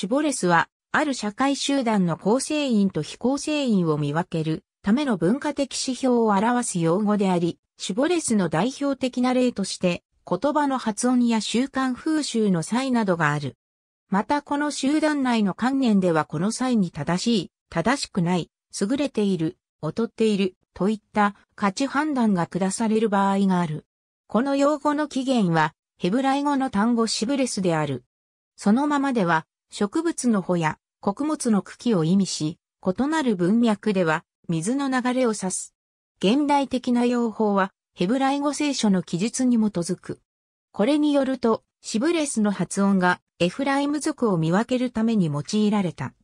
シュボレスは、ある社会集団の構成員と非構成員を見分けるための文化的指標を表す用語であり、シュボレスの代表的な例として、言葉の発音や習慣風習の際などがある。またこの集団内の観念ではこの際に正しい、正しくない、優れている、劣っている、といった価値判断が下される場合がある。この用語の起源は、ヘブライ語の単語シブレスである。そのままでは、植物の穂や穀物の茎を意味し、異なる文脈では水の流れを指す。現代的な用法はヘブライ語聖書の記述に基づく。これによると、シブレスの発音がエフライム族を見分けるために用いられた。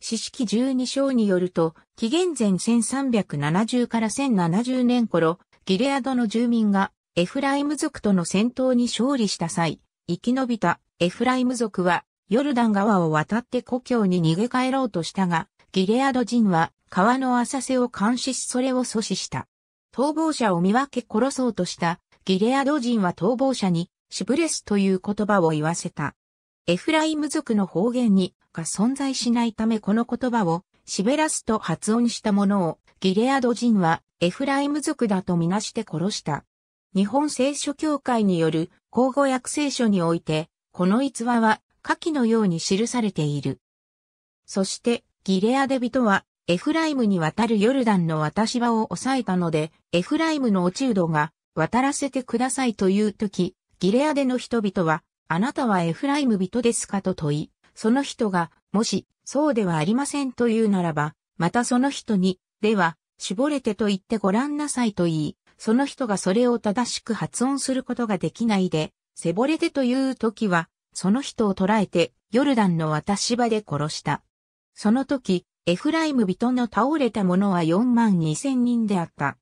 詩式12章によると、紀元前1370から1070年頃、ギレアドの住民がエフライム族との戦闘に勝利した際、生き延びたエフライム族はヨルダン川を渡って故郷に逃げ帰ろうとしたが、ギレアド人は川の浅瀬を監視しそれを阻止した。逃亡者を見分け殺そうとしたギレアド人は逃亡者にシブレスという言葉を言わせた。エフライム族の方言にが存在しないためこの言葉をシベラスと発音したものをギレアド人はエフライム族だとみなして殺した。日本聖書協会による口語訳聖書において、この逸話は下記のように記されている。そして、ギレアデ人は、エフライムに渡るヨルダンの渡し場を抑えたので、エフライムの落ち度が、渡らせてくださいという時、ギレアデの人々は、あなたはエフライム人ですかと問い、その人が、もし、そうではありませんと言うならば、またその人に、では、絞れてと言ってごらんなさいと言い、その人がそれを正しく発音することができないで、絞ぼれてという時は、その人を捕らえて、ヨルダンの渡し場で殺した。その時、エフライム人の倒れた者は4万2千人であった。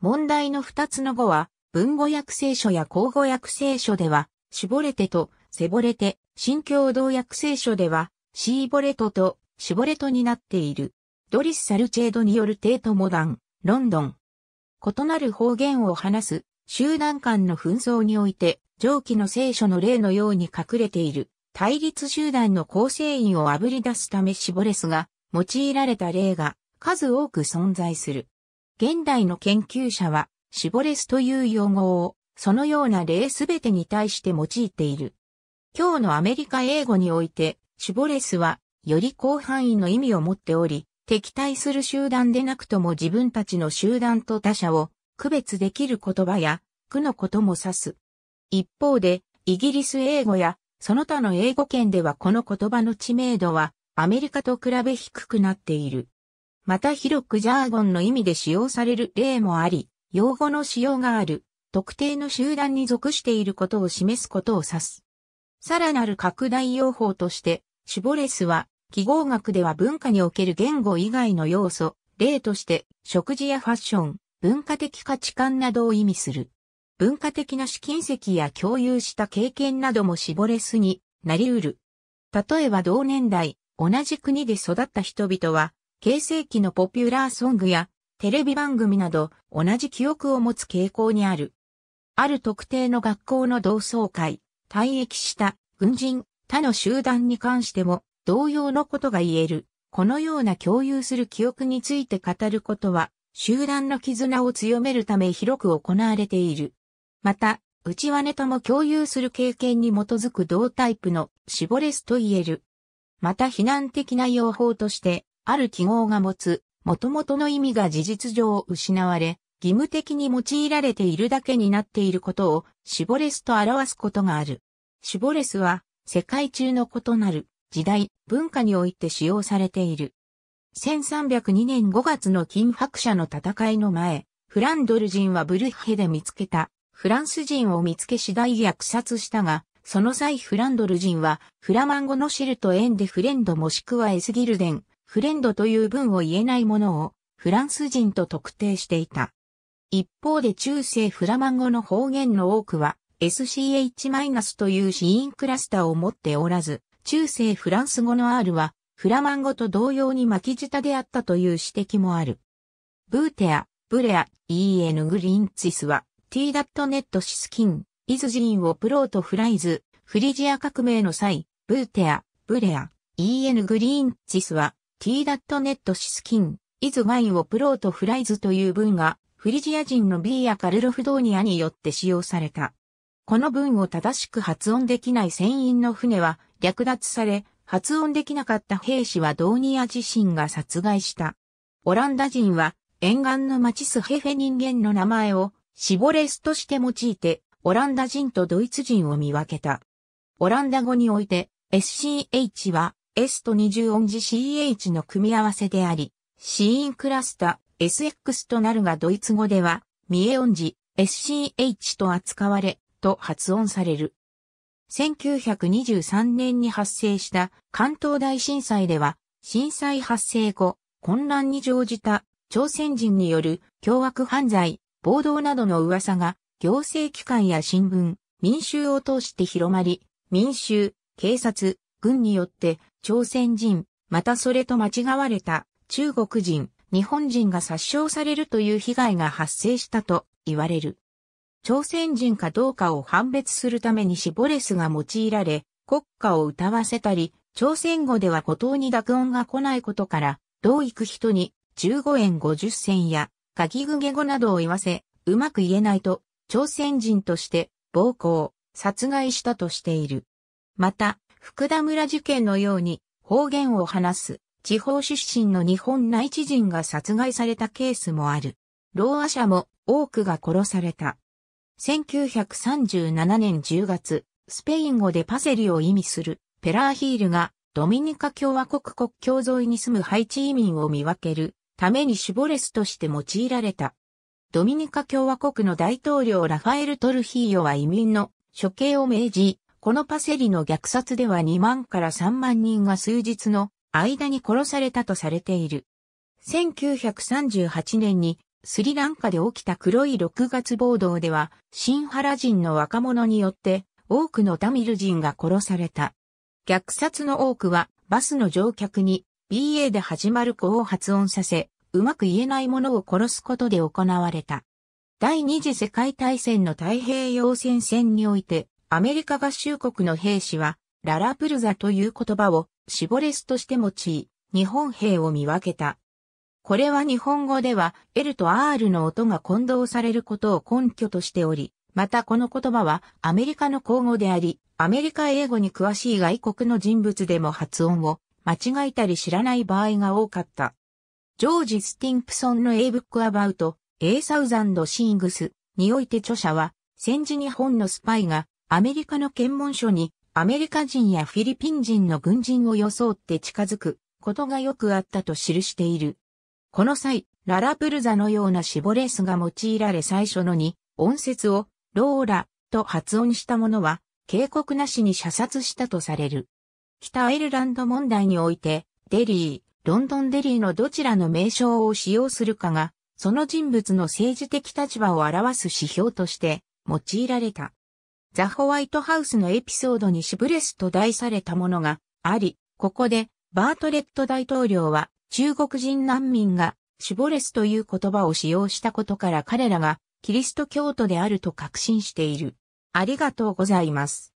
問題の2つの語は、文語訳聖書や口語訳聖書では、絞れてと、せぼれて、新共同訳聖書では、シーボレトと、しぼれとになっている。ドリス・サルチェードによるテートモダン、ロンドン。異なる方言を話す、集団間の紛争において、上記の聖書の例のように隠れている対立集団の構成員を炙り出すためシボレスが用いられた例が数多く存在する。現代の研究者はシボレスという用語をそのような例すべてに対して用いている。今日のアメリカ英語においてシボレスはより広範囲の意味を持っており、敵対する集団でなくとも自分たちの集団と他者を区別できる言葉や、区のことも指す。一方で、イギリス英語や、その他の英語圏ではこの言葉の知名度は、アメリカと比べ低くなっている。また広くジャーゴンの意味で使用される例もあり、用語の使用がある、特定の集団に属していることを示すことを指す。さらなる拡大用法として、シュボレスは、記号学では文化における言語以外の要素、例として、食事やファッション、文化的価値観などを意味する。文化的な試金石や共有した経験なども絞れすになり得る。例えば同年代、同じ国で育った人々は、形成期のポピュラーソングやテレビ番組など同じ記憶を持つ傾向にある。ある特定の学校の同窓会、退役した軍人、他の集団に関しても同様のことが言える。このような共有する記憶について語ることは、集団の絆を強めるため広く行われている。また、内輪根とも共有する経験に基づく同タイプの絞れスと言える。また非難的な用法として、ある記号が持つ、元々の意味が事実上失われ、義務的に用いられているだけになっていることを、絞れスと表すことがある。絞れスは、世界中の異なる、時代、文化において使用されている。1302年5月の金白者の戦いの前、フランドル人はブルッヘで見つけたフランス人を見つけ次第虐殺したが、その際フランドル人は、フラマン語のシルとンでフレンドもしくはエスギルデン、フレンドという文を言えないものを、フランス人と特定していた。一方で中世フラマン語の方言の多くは、SCH- という子音クラスターを持っておらず、中世フランス語の R は、フラマン語と同様に巻き舌であったという指摘もある。ブーテア、ブレア、イエヌグリンツィスは、t.net シスキン、イズジンをプロートフライズ、フリジア革命の際、ブーテア、ブレア、EN グリーンチスは t.net シスキン、イズワインをプロートフライズという文が、フリジア人のビーア・カルロフドーニアによって使用された。この文を正しく発音できない船員の船は略奪され、発音できなかった兵士はドーニア自身が殺害した。オランダ人は沿岸の町スヘフェ人間の名前をシボレスとして用いて、オランダ人とドイツ人を見分けた。オランダ語において、SCH は S と20音字 CH の組み合わせであり、シーンクラスタ SX となるがドイツ語では、ミエ音字 SCH と扱われ、と発音される。1923年に発生した関東大震災では、震災発生後、混乱に乗じた朝鮮人による凶悪犯罪、暴動などの噂が行政機関や新聞、民衆を通して広まり、民衆、警察、軍によって朝鮮人、またそれと間違われた中国人、日本人が殺傷されるという被害が発生したと言われる。朝鮮人かどうかを判別するためにシボレスが用いられ、国歌を歌わせたり、朝鮮語では孤島に濁音が来ないことから、どう行く人に15円50銭やガギグゲ語などを言わせ、うまく言えないと、朝鮮人として暴行、殺害したとしている。また、福田村事件のように方言を話す地方出身の日本内地人が殺害されたケースもある。老和者も多くが殺された。1937年10月、スペイン語でパセリを意味するペラーヒールがドミニカ共和国国境沿いに住むハイチ移民を見分けるためにシュボレスとして用いられた。ドミニカ共和国の大統領ラファエル・トルヒーヨは移民の処刑を命じ、このパセリの虐殺では2万から3万人が数日の間に殺されたとされている。1938年にスリランカで起きた黒い6月暴動では、シンハラ人の若者によって多くのタミル人が殺された。虐殺の多くはバスの乗客に BA で始まる子を発音させ、うまく言えないものを殺すことで行われた。第二次世界大戦の太平洋戦線において、アメリカ合衆国の兵士は、ララプルザという言葉をシボレスとして用い、日本兵を見分けた。これは日本語では L と R の音が混同されることを根拠としており、またこの言葉はアメリカの口語であり、アメリカ英語に詳しい外国の人物でも発音を間違えたり知らない場合が多かった。ジョージ・スティンプソンの A Book About A Thousand Things において著者は、戦時日本のスパイがアメリカの検問所にアメリカ人やフィリピン人の軍人を装って近づくことがよくあったと記している。この際、ララプルザのようなシボレスが用いられ最初のに音節をローラと発音したものは警告なしに射殺したとされる。北アイルランド問題において、デリー、ロンドンデリーのどちらの名称を使用するかが、その人物の政治的立場を表す指標として用いられた。ザ・ホワイトハウスのエピソードにシブレスと題されたものがあり、ここでバートレット大統領は中国人難民がシボレスという言葉を使用したことから彼らがキリスト教徒であると確信している。ありがとうございます。